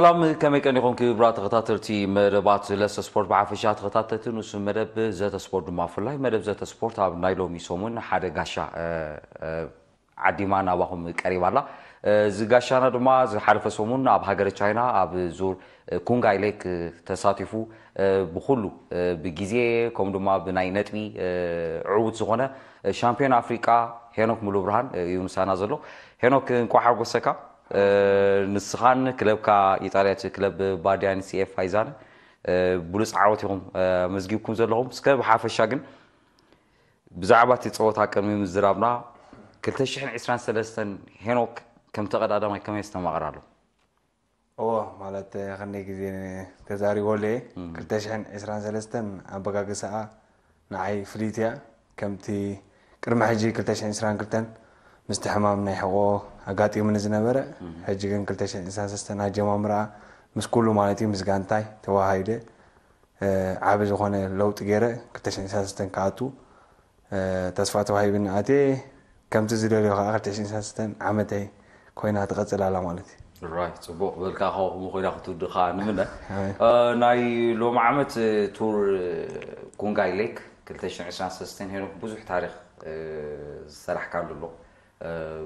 ሰላም ከመይ ቀኒኹም ክብራ ተኸታተልቲ መደባት ለሰ ስፖርት ብሓፈሻ ተኸታተልቲ ንሱ መደብ ዘተ ስፖርት ድማ ብፍላይ መደብ ዘተ ስፖርት ኣብ ናይ ሎሚ ሰሙን ሓደ ጋሻ ዓዲማ ናባኹም ቀሪባ ኣላ እዚ ጋሻና ድማ ዝሓለፈ ሰሙን ኣብ ሃገረ ቻይና ኣብ ዙር ኩንጋይ ሌክ ተሳቲፉ ብኩሉ ብግዜ ከምኡ ድማ ብናይ ነጥቢ ዕውት ዝኾነ ሻምፒዮን ኣፍሪቃ ሄኖክ ሙሉ ብርሃን እዩ ምሳና ዘሎ ሄኖክ እንኳ ሓጎሰካ ንስኻን ክለብካ ኢጣልያ ክለብ ባድያን ሲኤፍ ሃይዛን ብሉፅ ዓወት ኢኹም መዝጊብኩም ዘለኹም እስከ ብሓፈሻ ግን ብዛዕባ እቲ ፀወታ ቅድሚ ምዝራብና 223 ሄኖክ ከምቲ ቀዳዳማይ ከመይ ዝተማቕር ኣሎ እዎ ማለት ክንደይ ግዜ ተዛሪቦ ለየ 223 ኣበጋግሳኣ ንዓይ ፍልይት እያ ከምቲ ቅድሚ ሕጂ 222 ምስቲ ሕማም ናይ ሕቆ ኣጋጢሙኒ ዝነበረ ሕጂግን 2 ኣጀማምርኣ ምስ ኩሉ ማለት እ ምስጋንታይ ተዋሃሂደ ዓብ ዝኮነ ለውጢ ገይረ 2 ካኣቱ ተስፋ ተዋሂና እ ከምቲ ዝደለዩ ከ 2 ዓመተይ ኮይና ትቐፅላላ ማለት እዩፅቡቅ በልካ ከ ኮይና ክውድከ ንም ናይ ሎም ዓመት ቱር ኩንጋይ ሌክ 22 ብዙሕ ታሪክ ዝሰራሕካዘሎ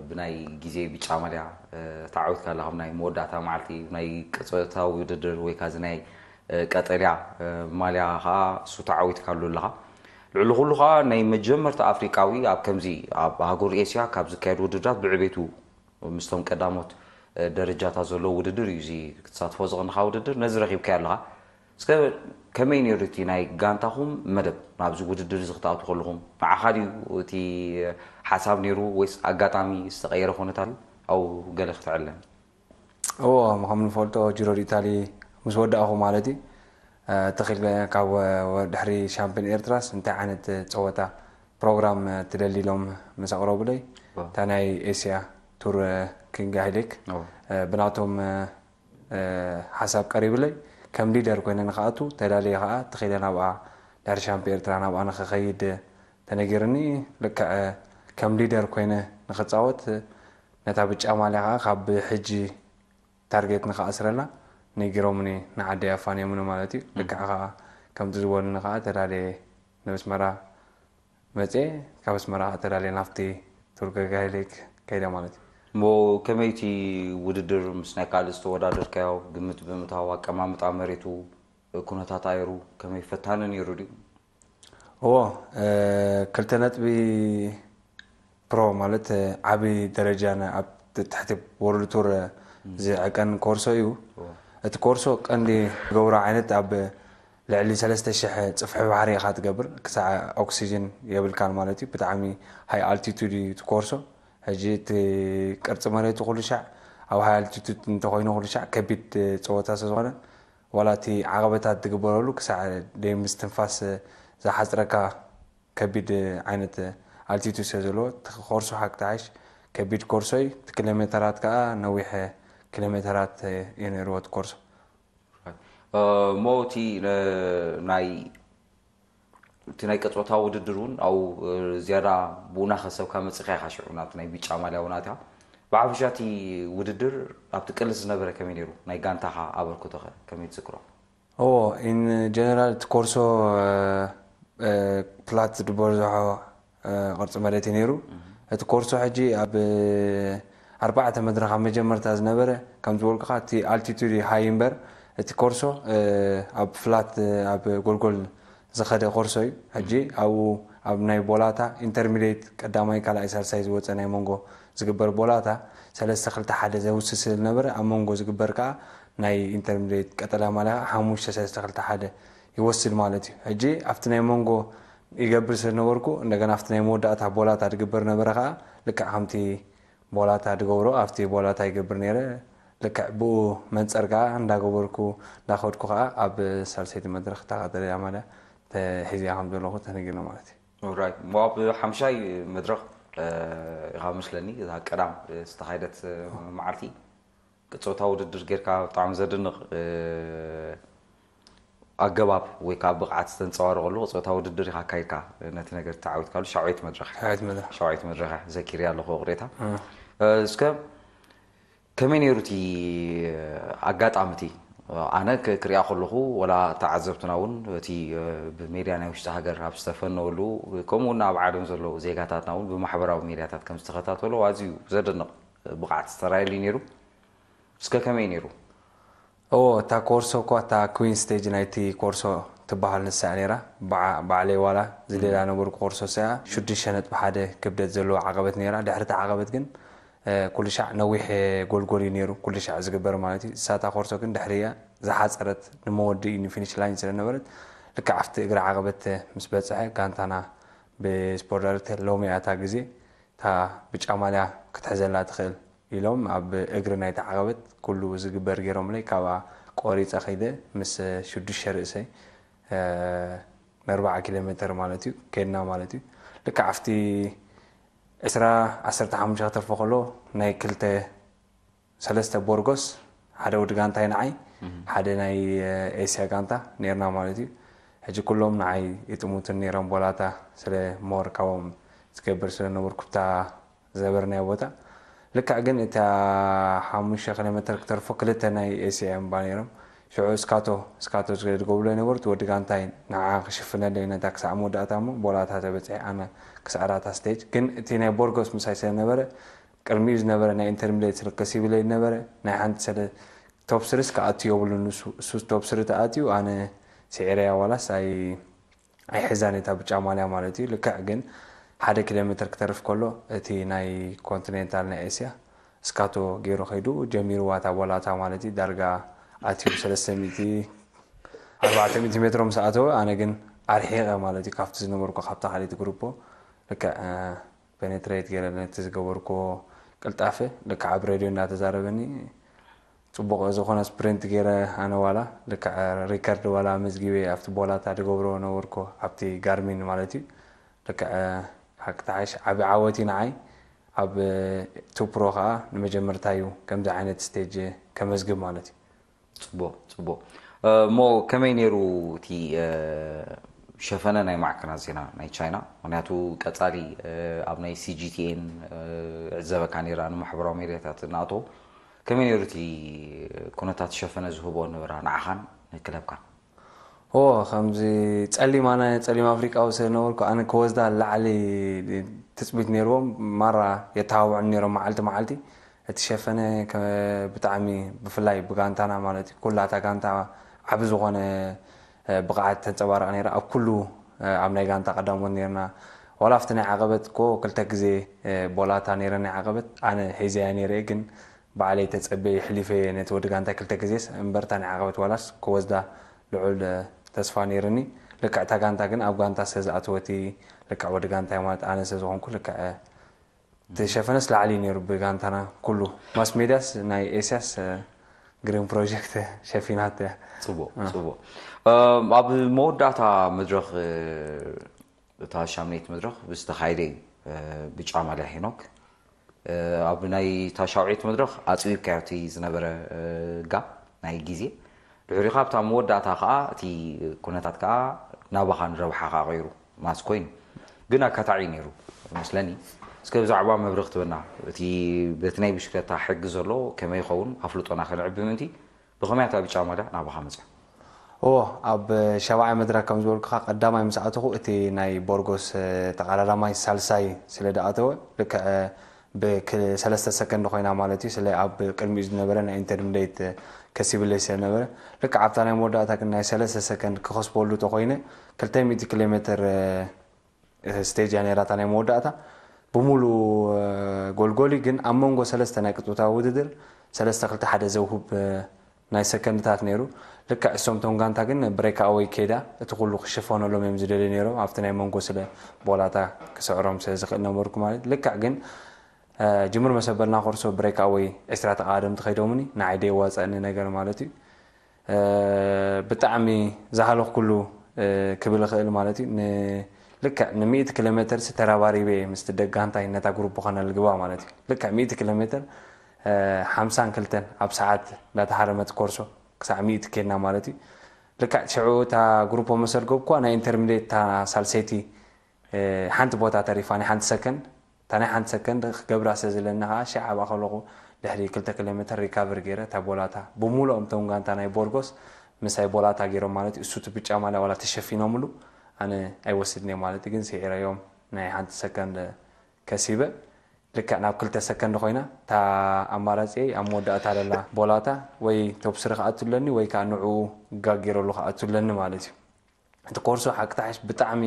ብናይ ግዜ ብጫ መልያ ተዓዊትካ ኣለኹ ናይ መወዳእታ መዓልቲ ናይ ቅፅበታዊ ውድድር ወይከዓ ዚ ናይ ቀጠልያ ማልያ ከዓ እሱ ተዓዊትካሉ ኣለካ ልዕሊ ኩሉ ከዓ ናይ መጀመርቲ ኣፍሪቃዊ ኣብ ከምዚ ኣብ ሃገር ኤስያ ካብ ዝካየድ ውድድራት ብዕቤቱ ምስቶም ቀዳሞት ደረጃታት ዘለዎ ውድድር እዩ እዚ ክትሳትፎ ዝቕንካ ውድድር ነዚ ረኪብካ ኣለካ ከመይ ነይሩ እቲ ናይ ጋንታኹም መደብ ናብዚ ውድድር እዚ ክትኣቱ ከለኹም ንዓኻ ድዩ እቲ ሓሳብ ነይሩ ወይስ ኣጋጣሚ ዝተቀየረ ኮነት ኣሎ ኣብኡ ገለ ክትዕለን ኦ ከም ንፈልጦ ጂሮ ዲታሊ ምስ ወዳእኹ ማለት እዩ ተኺል ካብ ድሕሪ ሻምፒዮን ኤርትራስ እንታይ ዓይነት ፀወታ ፕሮግራም ትደሊሎም ምስ ኣቕረቡለይ እታ ናይ ኤስያ ቱር ክንጋሂሌክ ብናቶም ሓሳብ ቀሪብለይ ከም ሊደር ኮይነ ክኣቱ ተዳየ ከ ትከደ ናብ ዳርምፒ ኤርትራ ናብ ክኸይድ ተነግርኒ ል ከም ሊደር ኮይነ ንክፃወት ነታ ብጫ ማ ከ ካብ ሕጂ ታርጌት ንክኣስረላ ነሮም ንዓደያ ፋን ማ ዩ ል ከም ዝበሉ ተዳየ መ መ ካብ ተዳየ ናፍ ጋ ከይደ ማት እዩ ሞ ከመይቲ ውድድር ምስ ናይ ካልእ ዝተወዳደርካዮ ግምት ብምታዊ ኣቀማምጣ መሬቱ ኩነታት ኣየሩ ከመይ ፈታነ ነይሩ ድዩ እዎ ክልተ ነጥቢ ፕሮ ማለት ዓብይ ደረጃ ኣብ ታሕቲ ወርልቱር ዝዕቀን ኮርሶ እዩ እቲ ኮርሶ ቀንዲ ገብሮ ዓይነት ኣብ ልዕሊ 3,00 ፅፍሒ ባሕሪ ኢካ ትገብር ክሳዕ ኦክሲጅን የብልካን ማለት እዩ ብጣዕሚ ሃይ ኣልቲቱድ እዩ ትኮርሶ ሕጂ እቲ ቅርፂ መሬቱ ኩሉ ሻዕ ኣብ ሃይ ኣልቲቱድ እንተኮይኑ ኩሉ ሻዕ ከቢድ ፀወታ ስለዝኮነ ዋላ እቲ ዓቐበታት ትግበረሉ ክሳዕ ደይ ምስ ትንፋስ ዝሓፅረካ ከቢድ ዓይነት ኣልቲቱድ ስለ ዘለዎ ኮርሶ ሓቂ ተዓይሽ ከቢድ ኮርሶይ እቲ ኪሎ ሜተራት ከዓ ነዊሕ ኪሎ ሜተራት እዩ ነይርዎ እቲ ኮርሶ ሞቲ ናይ እቲ ናይ ቀፅወታ ውድድር እውን ኣብ ዝያዳ ብኡና ከሰብካ መፅኻ ኢኻ ሽዑ ናብቲ ናይ ቢጫ ማልያ እውን ኣትያ ብሓፈሻ እቲ ውድድር ኣብቲ ቅልስ ዝነበረ ከመይ ነይሩ ናይ ጋንታኻ ኣበርክቶ ኸ ከመይ ትዝክሮ ኦ ኢን ጀነራል እቲ ኮርሶ ፕላት ዝበርዝሖ ቅርፂ መለት እዩ ነይሩ እቲ ኮርሶ ሕጂ ኣብ ኣርባዕተ መድረካ መጀመርታ ዝነበረ ከም ዝበልኩካ እቲ ኣልቲቱድ ሃይ እምበር እቲ ኮርሶ ኣብ ፍላት ኣብ ጎልጎል ዝኸደ ኮርሶ እዩ ኣብኡ ኣብ ናይ ቦላታ ንሚይ ዝፀዝርቦላሓዘስ ኣ ዝበርቀ ይወስድ ማዩ ኣ ይ ይገብር ስለነበር እ ቦላ በርበ ቦላ ገብሮኣቦ ርብ መፀር እዳገበር እዳኸድኩ ኣብ ሳሰይቲ መረክ ቀጠያ هزي ከምዘለኹ ተነጊርና ማለት እዩ ራይት ኣብ ሓምሻይ መድረኽ ኢኻ መስለኒ እዛ ቀዳም ዝተካይደት መዓልቲ ቅፆታ ውድድር ጌርካ ብጣዕሚ ዘድንቕ ኣገባብ ወይ ከዓ ብቕዓት ዝተንፀባርቀሉ ቅፆታ ውድድር ኢካ ካይድካ ነቲ ነገር ተዓዊትካሉ ሻውዒት መድረክ ሻውዒት መድረክ ዘኪርያ ኣለኹ ቁሬታ እስከ ከመይ ነይሩ እቲ ኣጋጣሚ እቲ ኣነ ክሪኣ ከለኹ ወላ ተዓዘብትና እውን እቲ ብሜድያ ናይ ውሽጢ ሃገር ኣብ ዝተፈነወሉ ከምኡውን ኣብ ዓለም ዘሎ ዜጋታትና ውን ብማሕበራዊ ሜድያታት ከም ዝተኸታተሎ ኣዝዩ ዘደንቕ ብቕዓት ዝተራየሉዩ ነይሩ እስከ ከመይ ነይሩ ኦ እታ ኮርሶ እኳ እታ ኩን ስቴጅ ናይቲ ኮርሶ ትበሃል ንሳያ ነራ ባዕለይ ዋላ ዝደላ ነበሩ ኮርሶ ሰያ 6ዱሽተ ነጥብ ሓደ ክብደት ዘለዎ ዓቐበት ነራ ድሕርቲ ዓቐበት ግን ኩሉ ሻዕ ነዊሕ ጎልጎል እዩ ነሩ ኩሉ ሻዕ ዝግበር ማለት እዩ ሳታ ኮርቶ ግን ድሕሪያ ዝሓፀረት ንመወዲ እዩ ንፊኒሽ ላይን ስለነበረት ልክዕ ኣብቲ እግሪ ዓቐበት ምስ በፅሐ ጋንታና ብስፖርት ዳይረክተር ሎሚ ያታ ግዜ እታ ብጫ ማልያ ክትሕዘላ ትኽእል ኢሎም ኣብ እግሪ ናይቲ ዓቐበት ኩሉ ዝግበር ገይሮም ለይ ካብኣ ቆሪፀ ከይደ ምስ ሽዱሽተ ርእሰይ ንርባዓ ኪሎ ሜትር ማለት እዩ ከድና ማለት እዩ ልክዕ ኣብቲ 20 ክተርፎ ከሎ ናይ 2 ሰለስተ ቦርጎስ ሓደ ውድ ጋንታይ ንዓይ ሓደ ናይ ኤስያ ጋንታ ነርና ማለት እዩ ሕጂ ኩሎም ንዓይ ይጥሙትን ነሮም ቦላታ ስለ ካቦም ዝገብር ስለነበር ብታ ዝነበርናዮ ቦታ ልካዕ ግን እታ ሓሙሽተ ኪሎ ሜትር ክተርፎ ክልተ ናይ ኤስያ ምባ ነይሮም ሽዑ ስካቶ ስካቶ ዝገብሎ ይነበርቱ ወዲ ጋንታይ ንዓ ክሽፍነለ ነታ ክሳዕ መወዳእታ ሞ ቦላታ ተበፅሒ ኣነ ክሳዕዳታ ስተጅ ግን እቲ ናይ ቦርጎስ ምሳይ ስለነበረ ቅድሚኡ ዝነበረ ናይ ኢንተርሚሌት ስርከስ ይብለ ነበረ ናይ ሓንቲ ሰለ ቶፕ ቶፕስርስ ክኣትዩ የብሉ ንሱ እሱ ቶፕ ስሪ ተኣትዩ ኣነ ስዒረያ ዋላስ ኣይሕዛን እታ ብጫ ማልያ ማለት እዩ ልክዕ ግን ሓደ ኪሎ ሜትር ክተርፍ ከሎ እቲ ናይ ኮንቲኔንታል ናይ ኤስያ ስካቶ ገይሩ ከይዱ ጀሚሩ ዋታ ቦላታ ማለት እዩ ዳርጋ ኣትዮ ሜትሮም ሰኣተው ኣነ ግን ኣርሒቀ ማለት እዩ ካብቲ ዝነበር ካብ ካሊት ርፖ ል ትሬት ዝገበርኮ ቅልጣፍ ልካዕ ኣብ ሬድዮ እናተዛረበኒ ፅቡቀ ዝኮነ ስፕሪንት ገረ ኣዋላ ሪርድ ዋላ መዝጊበ ኣብቲ ቦላታ ደገብሮ ነበር ኣብቲ ጋርሚን ማት እዩ ሓክሓሽ ዓብ ዓወቲ ንዓይ ኣብ ቱፕሮ ከዓ ንመጀመርታዩ ከምዚ ዓይነት ስተጅ ከመዝግብ ማለት እዩ تصبو تصبو أه، مو كمينيرو تي أه، شفنا ناي معكنا زينا ناي تشاينا ونياتو كتالي ابناي أه، سي جي تي ان عزبا كان ايران محبرو ميريتات ناتو كمينيرو تي كونتات شفنا زهبو نورا نعخان نكلبكا هو خمزي تسالي مانا تسالي ما افريكا او سينور انا كوزدا لعلي تثبت نيروم مره يتاوع نيروم معلتي معلتي እቲ ሸፈነ ብጣዕሚ ብፍላይ ብጋንታና ማለት እዩ ኩላታ ጋንታ ዓብ ዝኾነ ብቕዓት ተንፀባርቕ ነ ኣብ ኩሉ ኣብ ናይ ጋንታ ቀዳሞት ነርና ዋላ ኣብቲ ናይ ዓቐበት ኮ ክልተ ግዜ ቦላታ ነረ ናይ ዓቐበት ኣነ ሒዘያ ነረ ግን በዓለይ ተፀበየ ሕሊፈ ነቲ ወዲ ጋንታ ክልተ ግዜ እምበርታ ናይ ዓቐበት ዋላስ ክወዝዳ ልዑል ተስፋ ነይርኒ ልክዕታ ጋንታ ግን ኣብ ጋንታ ስለዝኣተወቲ ልክዕ ወዲ ጋንታ ማለት ኣነ ስለዝኾንኩ ልክዕ ተሸፈነስ ላዕሊ ነይሩ ብጋንታና ኩሉ ማስ ሜድያስ ናይ ኤስያስ ግሪን ፕሮጀክት ሸፊናት እያ ፅቡቅ ኣብ መወዳእታ መድረክ እታ ሻምኔት መድረክ ብዝተካይደ ብጫ ማልያ ሄኖክ ኣብ ናይ እታ ሻውዒት መድረክ ኣፅቢብካዮ እቲ ዝነበረ ጋ ናይ ግዜ ካ ብታ መወዳእታ ከዓ እቲ ኩነታት ከዓ ናባኻ ንረብሓ ከዓ ቀይሩ ማስ ኮይኑ ግን ኣካታዒ ነይሩ መስለኒ ስከ ብዛዕባ መብሪ ክትበና እቲ በቲ ናይ ብሽክለታ ሕጊ ዘሎ ከመይ ይኸውን ኣፍልጦና ክንዕቢ ምእንቲ ብኸመይ ኣታ ብጫ ማዳ ናባኻ መፅያ እዎ ኣብ ሸባዓይ መድረክ ከም ዝበልኩካ ቀዳማይ ምስ ኣተኹ እቲ ናይ ቦርጎስ ተቃዳዳማይ ሳልሳይ ስለ ደኣተወ ልክዕ ብሰለስተ ሰከንድ ኮይና ማለት እዩ ስለ ኣብ ቅድሚኡ ዝነበረ ናይ ኢንተርሚድት ከሲብለይ ስለነበረ ልክዕ ኣብታ ናይ መወዳእታ ግን ናይ ሰለስተ ሰከንድ ክኸስበሉ ተኮይነ 200 ኪሎ ሜትር ስተጅ ያ ነራታ ናይ መወዳእታ ብሙሉ ጎልጎሊ ግን ኣብ መንጎ ሰለስተ ናይ ቅፅታ ውድድር ሰለስተ ክልተ ሓደ ዘውህብ ናይ ሰከንድታት ነይሩ ልካ እሶም ቶም ጋንታ ግን ብሬካ ወይ ኬዳ እቲ ኩሉ ክሽፈነሎም እዮም ዝደልዩ ነሮም ኣብቲ ናይ መንጎ ስለ ቦላታ ክስዕሮም ስለዝኽእል ነበርኩ ማለት ልክዕ ግን ጅምር መሰበልና ኮርሶ ወይ 20 ተቃደምቲ ከይዶምኒ ንዓይደ ዋፀኒ ነገር ማለት እዩ ብጣዕሚ ዝሃለኽ ኩሉ ክብል ይኽእል ማለት እዩ ልክ ን ኪሎ ሜትር ተረባሪበ ምስ ደጋ ንታይነታ ጉሩብ ኮነ ዝግባ ማለት እዩ ልክዕ 100 ኪሎ ሜትር ሓምሳ ክልተን ኣብ ሰዓት እዳተሃረመት ኮርሶ ክሳዕ 100 ኬድና ማለት እዩ ልክዕ ሽዑ እታ ጉሩፖ መሰልጎብ ኳ ናይ ኢንተርሚድት ታ ሳልሰይቲ ሓንቲ ቦታ ተሪፋ ናይ ሓንቲ ሰከንድ እታ ናይ ሓንቲ ሰከንድ ክገብራ ስለ ዘለና ከዓ ሸዓባ ከለኹ ድሕሪ 2 ልተ ኪሎ ሜትር ሪካቨር ገይረ እታ ቦላታ ብሙሉኦም ተውንጋንታ ናይ ቦርጎስ ምሳይ ቦላታ ገይሮም ማለት እዩ እሱ ብጫ ማለ ዋላ ተሸፊኖምሉ ኣነ ኣይወስድን ኣይወስድኒ ማለት ግን ስዒረዮም ናይ ሓንቲ ሰከንድ ከሲበ ልክዕ ናብ ክልተ ሰከንድ ኮይና እታ ኣማራፂ ኣብ መወዳእታ ዘላ ቦላታ ወይ ተብስሪ ክኣትለኒ ወይ ከዓ ንዕኡ ጋጊረሉ ክኣትለኒ ማለት እዩ እቲ ኮርሶ ሓቅታሓሽ ብጣዕሚ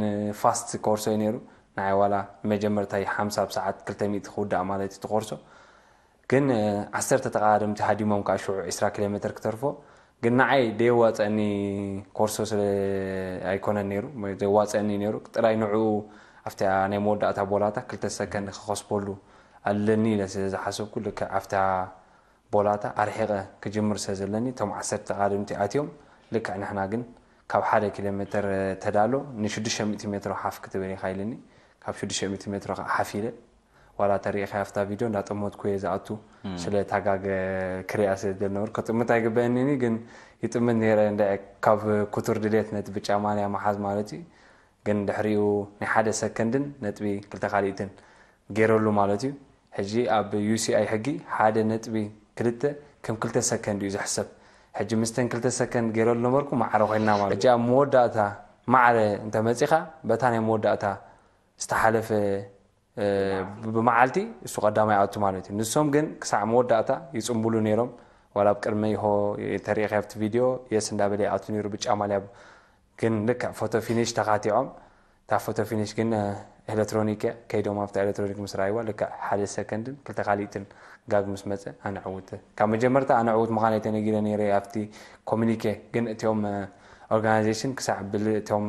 ንፋስት ኮርሶ እዩ ነይሩ ንዓይ ዋላ መጀመርታይ ሓምሳብ ሰዓት 200 ክውዳእ ማለት እዩ ቲ ኮርሶ ግን ዓሰርተ ተቃዳድምቲ ሃዲሞም ከዓ ሽዑ 2ስራ ኪሎ ሜትር ክተርፎ ግን ንዓይ ደየዋፀኒ ኮርሶ ኣይኮነን ነይሩ ዘዋፀኒ ነይሩ ጥራይ ንዕኡ ኣብቲ ናይ መወዳእታ ቦላታ ክልተ ሰከንዲ ክኸስበሉ ኣለኒ ኢለ ስለዝሓሰብኩ ልክዕ ኣብታ ቦላታ ኣርሒቐ ክጅምር ስለ ዘለኒ እቶም ዓሰርተ ቃድምቲ ኣትዮም ልክዕ ንሕና ግን ካብ ሓደ ኪሎ ሜትር ተዳሎ ን600 ሜትሮ ሓፍ ክትብል ኢካ ኢልኒ ካብ 600 ሜትሮ ከዓ ሓፍ ኢለ ولا تاريخ هفته فيديو نات امت كويس عطو شل تاجا كرياس دنور كت امت هيك بينني جن يتمن نيرة عند كاف كتر دليت نت بجمال يا محاز مالتي جن دحريو نحدا سكندن نت بي كل تخليتن غيره لو مالتي هجي اب يو سي اي حقي حاده نت بي كلتة كم كلتة سكند يوز حسب هجي مستن كلتة سكند غيره لو مركو ما عرف هنا مالتي هجي مو داتا انت مزيخه بتاني مو داتا استحلف ብመዓልቲ እሱ ቀዳማይ ኣቱ ማለት እዩ ንሶም ግን ክሳዕ መወዳእታ ይፅምብሉ ነይሮም ዋላ ኣብ ቅድሚ ይሆ ተሪኢ ብቲ ቪድዮ የስ እንዳበለ ኣቱ ነሩ ብጫ ማልያ ግን ልክዕ ፎቶ ፊኒሽ ተካቲዖም እታ ፎቶ ፊኒሽ ግን ኤሌትሮኒክ እያ ከይዶም ኣብታ ኤሌትሮኒክ ምስ ረኣይዋ ልክዕ ሓደ ሰከንድን ክልተ ካሊእትን ጋግ ምስ መፀ ኣነዕውት ካብ መጀመርታ ኣነዕውት ዕውት ምዃነ ነረ ኣብቲ ኮሚኒኬ ግን እቲኦም ኦርጋናይዜሽን ክሳዕ ብል እትኦም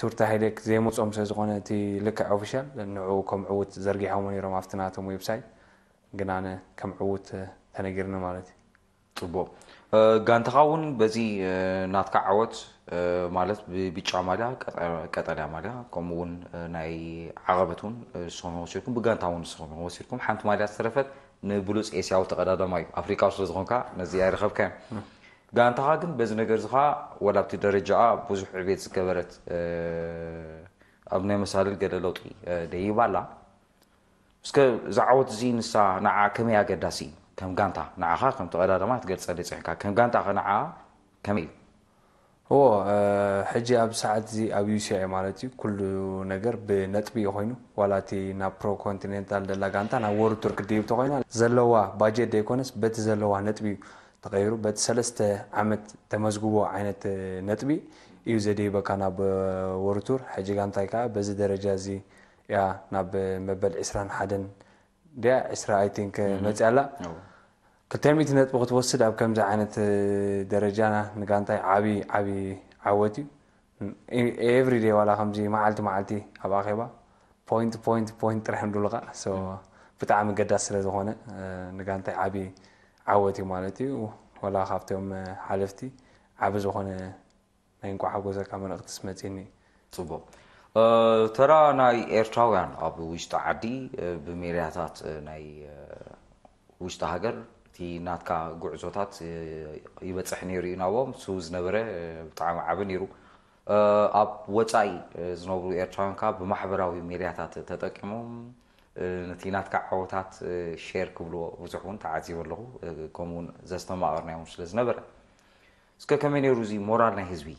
ትውርቲ ሃይሌክ ዘይመፅኦም ስለ ዝኾነ እቲ ልክዕ ኦፊሻል ንዕኡ ከም ዕውት ዘርጊሖም ነሮም ኣብቲ ናቶም ዌብሳይት ግና ኣነ ከም ዕውት ተነጊርኒ ማለት እዩ ፅቡቅ ጋንትኻ እውን በዚ ናትካ ዓወት ማለት ብብጫ ማልያ ቀጠልያ ማልያ ከምኡውን ናይ ዓቐበት እውን ንስኹም ወሲድኩም ብጋንታ እውን ንስኹም ወሲድኩም ሓንቲ ማልያ ዝተረፈት ንብሉፅ ኤስያዊ ተቐዳዳማ እዩ ኣፍሪካዊ ስለዝኾንካ ነዚ ኣይረኸብካዮም ጋንታኻ ግን በዚ ነገር እዚ ከዓ ወላብቲ ኣብቲ ደረጃኣ ብዙሕ ዕቤት ዝገበረት ኣብ ናይ መሳልል ገለ ለውጢ ደይባ እስከ እዛ ዓወት እዚ ንሳ ንዓ ከመይ ኣገዳሲ ከም ጋንታ ንዓኻ ከምቲ ቀዳድማ ትገልፀ ደፅሕካ ከም ጋንታ ኸ ንዓ ከመይ እዩ ዎ ሕጂ ኣብ ሰዓት እዚ ኣብ ዩሲኤ ማለት እዩ ኩሉ ነገር ብነጥቢ እዩ ኮይኑ ዋላእቲ ናብ ፕሮ ኮንቲኔንታል ደላ ጋንታ ናብ ወርቱር ክድይብቶ ኮይና ዘለዋ ባጀት ደይኮነስ በቲ ዘለዋ ነጥቢ እዩ ቲ ዓመት ተመዝግቦ ይ ነጥቢ እዩ ዘደይበካ ናብ ወርቱር ንታይ ዚ ረጃ ናብ መበል 2ሓ ፅ ኣ2 ወስድ ጃ ንታይ ዓብይ ዓወትዩ ኤ ኣብ ኣባ ጥረ ሉ ብጣሚ ገዳስ ስዝኮነ ንታይ ዓወት እዩ ማለት እዩ ወላ ካብቶም ሓለፍቲ ዓብ ዝኾነ ናይ እንቋ ሓጎዘካ መልእኽቲ ስመፂኒ ፅቡቅ ተራ ናይ ኤርትራውያን ኣብ ውሽጢ ዓዲ ብሜርያታት ናይ ውሽጢ ሃገር እቲ ናትካ ጉዕዞታት ይበፅሕ ነይሩ እዩ ናቦም ሱ ዝነበረ ብጣዕሚ ዓበ ነይሩ ኣብ ወፃኢ ዝነብሩ ኤርትራውያን ከዓ ብማሕበራዊ ሜርያታት ተጠቂሞም ነቲ ናትካ ዓወታት ሸር ክብልዎ ብዙሕ እውን ተዓዚቡ ኣለኹ ከምኡውን ዘስተማቐርናዮም ዝነበረ እስከ ከመይ ነይሩ እዚ ሞራል ናይ ህዝቢ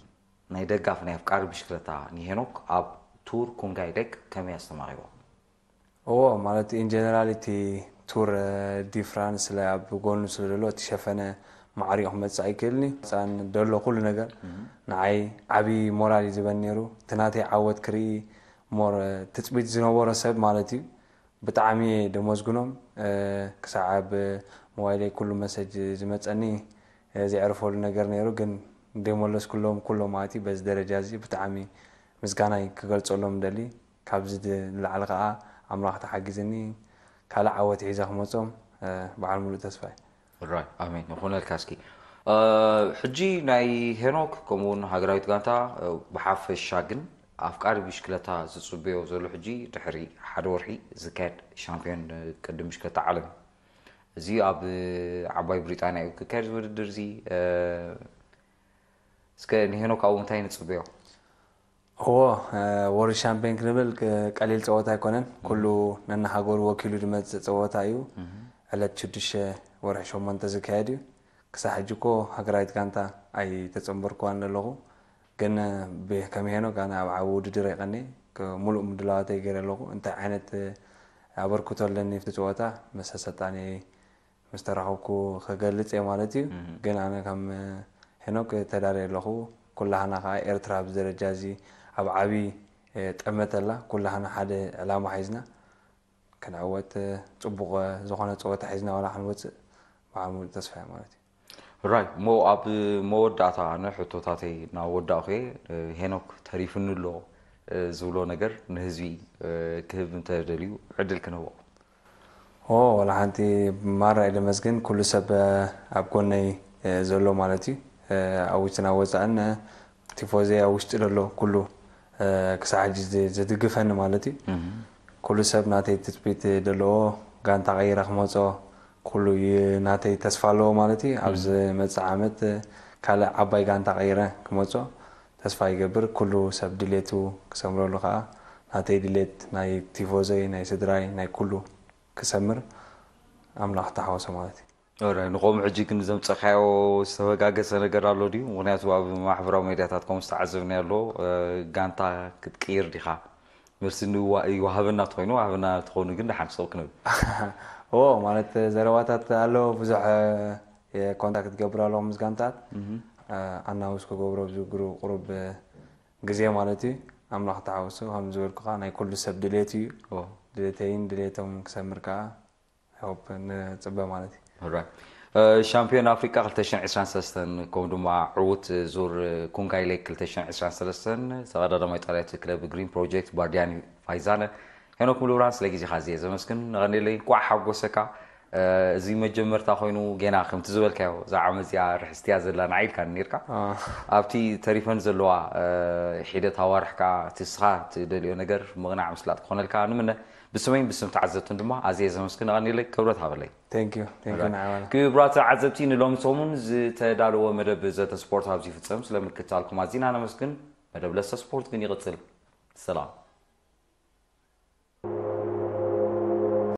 ናይ ደጋፍ ናይ ኣፍቃሪ ብሽክለታ ንሄኖክ ኣብ ቱር ኩንጋይ ደግ ከመይ ኣስተማቂቦ እዎ ማለት ኢንጀነራል እቲ ቱር ዲፍራንስ ላይ ኣብ ጎኑ ስለ ዘሎ እቲሸፈነ ማዕሪኦ ክመፅእ ኣይክእልኒ ፃን ደሎ ኩሉ ነገር ንዓይ ዓብዪ ሞራል እዩ ዝበኒ ነይሩ እቲ ናተይ ዓወት ክርኢ ሞር ትፅቢት ዝነበሮ ሰብ ማለት እዩ ብጣዕሚ ደመዝግኖም ክሳብ ሞባይለይ ኩሉ መሰጅ ዝመፀኒ ዝዕርፈሉ ነገር ነይሩ ግን ደመለስ ኩሎም ኩሎም ማለት እዩ በዚ ደረጃ እዚ ብጣዕሚ ምስጋናይ ክገልፀሎም ደሊ ካብዚ ንላዕሊ ከዓ ኣምላኽቲ ተሓጊዝኒ ካልእ ዓወት ሒዛ ክመፆም በዓል ሙሉእ ተስፋ እዩ ኣሜን ንኹነልካ ስኪ ሕጂ ናይ ሄኖክ ከምኡውን ሃገራዊት ጋንታ ብሓፈሻ ግን ኣፍቃሪ ብሽክለታ ዝፅበዮ ዘሎ ሕጂ ድሕሪ ሓደ ወርሒ ዝካየድ ሻምፒዮን ቅድም ብሽክለታ ዓለም እዚ ኣብ ዓባይ ብሪጣንያ እዩ ክካየድ ዝውድድር እዚ እስከ ንሄኖ ካብኡ እንታይ ንፅበዮ እዎ ወርልድ ሻምፒዮን ክንብል ቀሊል ፀወታ ኣይኮነን ኩሉ ነናሃገሩ ወኪሉ ድመፅእ ፀወታ እዩ ዕለት ሽዱሽተ ወርሒ 8 ዝካየድ እዩ ክሳብ ሕጂ ኮ ሃገራዊት ጋንታ ኣይተፀምበርክዋን ኣለኹ كنا بكميانو كان عود جري قني كملو مدلاته جري لقو انت عانت عبر كتول لني في تجواتا مس هساتاني مسترحوكو خجلت يا مالتي كان انا كم هنو كتداري لقو كل هنا خاير تراب زرجازي اب عبي تمت الله كل هنا حد علامة حيزنا كان عوات تبغى زخنة تبغى حيزنا ولا حنوت معمول تصفيه مالتي ራይ ሞ ኣብ መወዳእታ ኣነ ሕቶታተይ ናብ ወዳእ ኸ ሄኖክ ተሪፍኒሎ ዝብሎ ነገር ንህዝቢ ክህብ እንተደልዩ ዕድል ክንህቦ ወላ ሓንቲ ማራኢ ደመስግን ኩሉ ሰብ ኣብ ጎነይ ዘሎ ማለት እዩ ኣብ ውሽጢ ናብ ወፃእን ቲፎዘ ኣብ ውሽጢ ዘሎ ኩሉ ክሳዕ ሕጂ ዘድግፈኒ ማለት እዩ ኩሉ ሰብ ናተይ ትፅቢት ዘለዎ ጋንታ ቀይረ ክመፆ ኩሉ ናተይ ተስፋ ኣለዎ ማለት እዩ ኣብዚ መፅእ ዓመት ካልእ ዓባይ ጋንታ ቀይረ ክመፆ ተስፋ ይገብር ኩሉ ሰብ ድሌቱ ክሰምረሉ ከዓ ናተይ ድሌት ናይ ቲፎዘይ ናይ ስድራይ ናይ ኩሉ ክሰምር ኣምላኽ ተሓወሶ ማለት እዩ ንከምኡ ሕጂ ግን ዘምፀካዮ ዝተበጋገሰ ነገር ኣሎ ድዩ ምክንያቱ ኣብ ማሕበራዊ ሜድያታት ከም ዝተዓዘብኒ ኣሎ ጋንታ ክትቅይር ዲኻ መርሲ ይዋሃበና ኮይኑ ሃበና እትኮኑ ግን ሓንቲ ሰብ ክንብል ማለት ዘረባታት ኣለ ብዙሕ ኮንታክት ትገብር ኣለዎ ምስጋንታት ኣናውስ ክገብሮ ዝግሩ ቁሩብ ግዜ ማለት እዩ ኣምላኽ ተሓወሱ ከም ዝበልኩ ከዓ ናይ ኩሉ ሰብ ድሌት እዩ ድሌተይን ድሌቶም ክሰምር ከዓ ንፅበ ማለት እዩ ሻምፒዮን ኣፍሪቃ 223 ከምኡ ድማ ዕዉት ዙር ኩንጋይሌ 223 ተቐዳዳማይ ጣልያት ክለብ ግሪን ፕሮጀክት ባርዲያን ፋይዛነ ሄኖክ ምልብራን ስለ ግዜካ እዚየ ዘመስግን ንቐኒለይ ቋዕ ሓጎሰካ እዚ መጀመርታ ኮይኑ ገና ከምቲ ዝበልካዮ እዛ ዓመት እዚኣ ርሕስትያ ዘላ ንዓይልካ ነርካ ኣብቲ ተሪፈን ዘለዋ ሒደት ኣዋርሕካ እቲ ስኻ ትደልዮ ነገር ምቕናዕ ምስላጥ ክኾነልካ ንምነ ብስመይን ብስም ተዓዘብትን ድማ ኣዝየ ዘመስግን ቐኒለይ ክብረት ሃበለይ ክብራት ዓዘብቲ ንሎም ሰሙን ዝተዳለዎ መደብ ዘተ ስፖርት ኣብዚ ይፍፀም ስለምክታልኩም ኣዝና ነመስግን መደብ ለሰ ስፖርት ግን ይቕፅል ሰላም